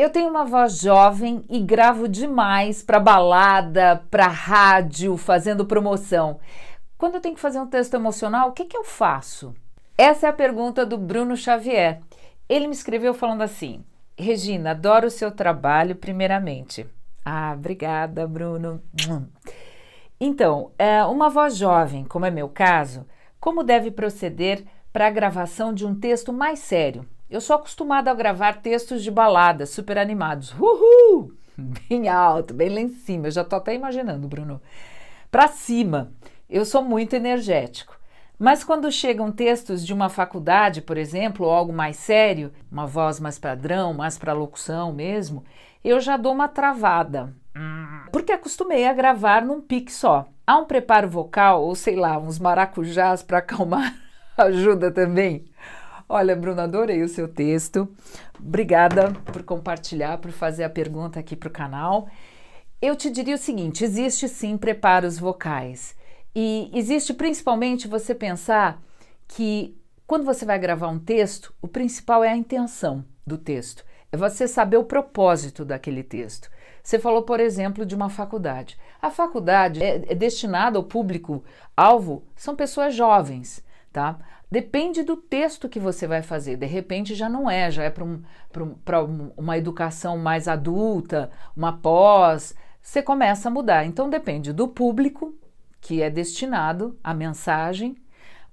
Eu tenho uma voz jovem e gravo demais para balada, para rádio, fazendo promoção. Quando eu tenho que fazer um texto emocional, o que, que eu faço? Essa é a pergunta do Bruno Xavier. Ele me escreveu falando assim: Regina, adoro o seu trabalho, primeiramente. Ah, obrigada, Bruno. Então, é, uma voz jovem, como é meu caso, como deve proceder para a gravação de um texto mais sério? Eu sou acostumada a gravar textos de baladas super animados. Uhul! Bem alto, bem lá em cima. Eu já tô até imaginando, Bruno. Para cima. Eu sou muito energético. Mas quando chegam textos de uma faculdade, por exemplo, ou algo mais sério, uma voz mais padrão, mais para locução mesmo, eu já dou uma travada. Porque acostumei a gravar num pique só. Há um preparo vocal ou sei lá, uns maracujás para acalmar ajuda também. Olha, Bruna, adorei o seu texto. Obrigada por compartilhar, por fazer a pergunta aqui para o canal. Eu te diria o seguinte: existe sim preparos vocais. E existe principalmente você pensar que quando você vai gravar um texto, o principal é a intenção do texto, é você saber o propósito daquele texto. Você falou, por exemplo, de uma faculdade. A faculdade é, é destinada ao público-alvo, são pessoas jovens tá? Depende do texto que você vai fazer. De repente já não é, já é para um, um, uma educação mais adulta, uma pós. Você começa a mudar. Então depende do público que é destinado à mensagem,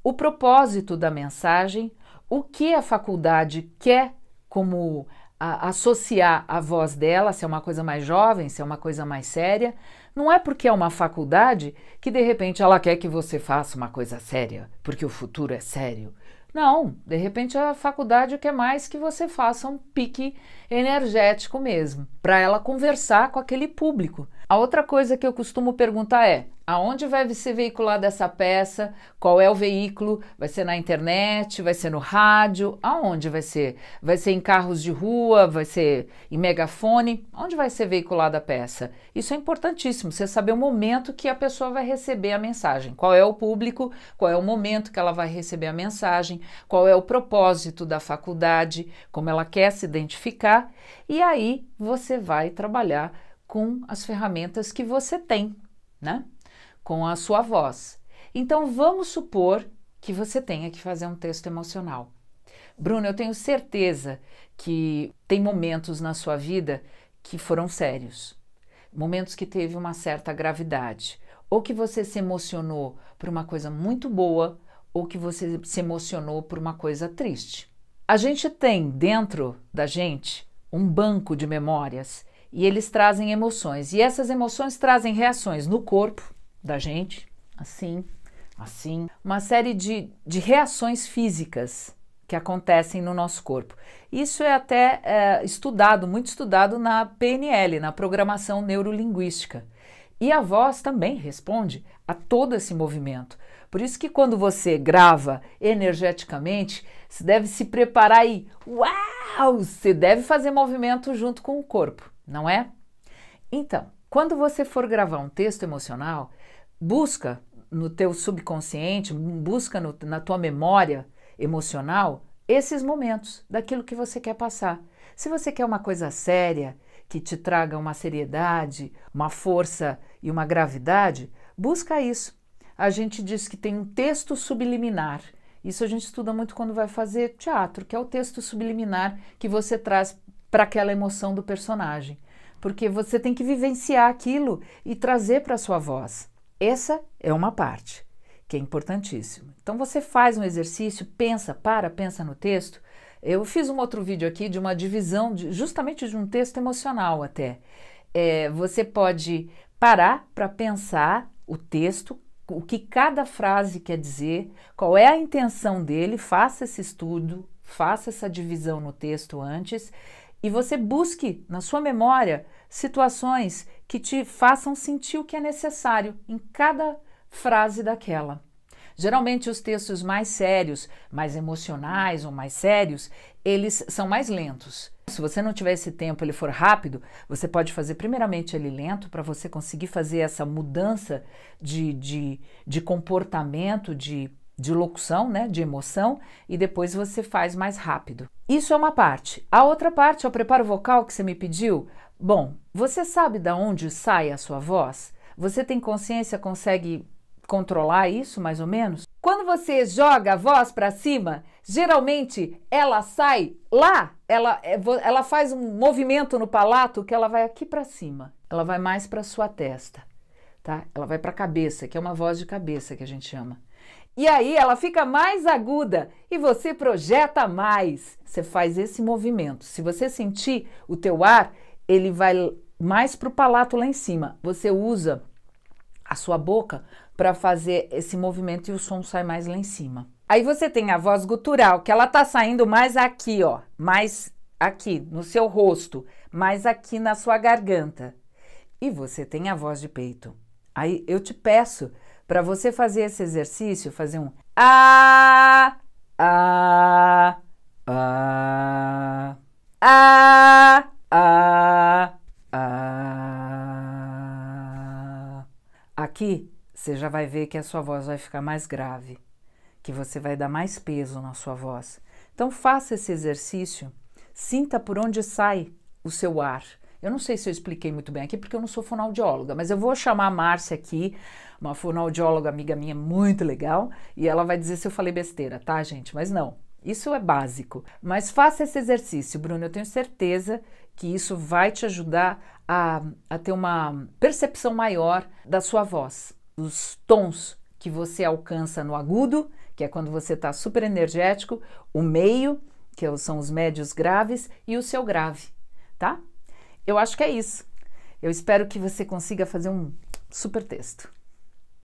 o propósito da mensagem, o que a faculdade quer como a, associar a voz dela, se é uma coisa mais jovem, se é uma coisa mais séria, não é porque é uma faculdade que de repente ela quer que você faça uma coisa séria, porque o futuro é sério. Não, de repente a faculdade quer mais que você faça um pique energético mesmo, para ela conversar com aquele público. A outra coisa que eu costumo perguntar é: aonde vai ser veiculada essa peça? Qual é o veículo? Vai ser na internet? Vai ser no rádio? Aonde vai ser? Vai ser em carros de rua? Vai ser em megafone? Onde vai ser veiculada a peça? Isso é importantíssimo, você saber o momento que a pessoa vai receber a mensagem. Qual é o público? Qual é o momento que ela vai receber a mensagem? Qual é o propósito da faculdade? Como ela quer se identificar? E aí você vai trabalhar com as ferramentas que você tem, né? Com a sua voz. Então vamos supor que você tenha que fazer um texto emocional. Bruno, eu tenho certeza que tem momentos na sua vida que foram sérios, momentos que teve uma certa gravidade, ou que você se emocionou por uma coisa muito boa, ou que você se emocionou por uma coisa triste. A gente tem dentro da gente um banco de memórias e eles trazem emoções. E essas emoções trazem reações no corpo da gente, assim, assim, uma série de, de reações físicas que acontecem no nosso corpo. Isso é até é, estudado, muito estudado na PNL, na programação neurolinguística. E a voz também responde a todo esse movimento. Por isso que quando você grava energeticamente, você deve se preparar e uau! Você deve fazer movimento junto com o corpo não é? Então, quando você for gravar um texto emocional, busca no teu subconsciente, busca no, na tua memória emocional esses momentos daquilo que você quer passar. Se você quer uma coisa séria, que te traga uma seriedade, uma força e uma gravidade, busca isso. A gente diz que tem um texto subliminar. Isso a gente estuda muito quando vai fazer teatro, que é o texto subliminar que você traz para aquela emoção do personagem, porque você tem que vivenciar aquilo e trazer para a sua voz. Essa é uma parte que é importantíssima. Então você faz um exercício, pensa, para, pensa no texto. Eu fiz um outro vídeo aqui de uma divisão, de, justamente de um texto emocional até. É, você pode parar para pensar o texto, o que cada frase quer dizer, qual é a intenção dele, faça esse estudo, faça essa divisão no texto antes e você busque na sua memória situações que te façam sentir o que é necessário em cada frase daquela. Geralmente os textos mais sérios, mais emocionais ou mais sérios, eles são mais lentos. Se você não tiver esse tempo, ele for rápido, você pode fazer primeiramente ele lento para você conseguir fazer essa mudança de, de, de comportamento, de de locução, né, de emoção, e depois você faz mais rápido. Isso é uma parte. A outra parte é o preparo vocal que você me pediu. Bom, você sabe da onde sai a sua voz? Você tem consciência, consegue controlar isso mais ou menos? Quando você joga a voz para cima, geralmente ela sai lá, ela, é, ela faz um movimento no palato que ela vai aqui para cima, ela vai mais para sua testa, tá? Ela vai para a cabeça, que é uma voz de cabeça que a gente chama. E aí ela fica mais aguda e você projeta mais. Você faz esse movimento. Se você sentir o teu ar, ele vai mais para o palato lá em cima. Você usa a sua boca para fazer esse movimento e o som sai mais lá em cima. Aí você tem a voz gutural, que ela tá saindo mais aqui, ó, mais aqui no seu rosto, mais aqui na sua garganta. E você tem a voz de peito. Aí eu te peço para você fazer esse exercício, fazer um a a a a a a Aqui você já vai ver que a sua voz vai ficar mais grave, que você vai dar mais peso na sua voz. Então faça esse exercício, sinta por onde sai o seu ar. Eu não sei se eu expliquei muito bem aqui, porque eu não sou fonoaudióloga, mas eu vou chamar a Márcia aqui, uma fonoaudióloga amiga minha muito legal, e ela vai dizer se eu falei besteira, tá, gente? Mas não, isso é básico. Mas faça esse exercício, Bruno, eu tenho certeza que isso vai te ajudar a, a ter uma percepção maior da sua voz, dos tons que você alcança no agudo, que é quando você está super energético, o meio, que são os médios graves, e o seu grave, tá? Eu acho que é isso. Eu espero que você consiga fazer um super texto.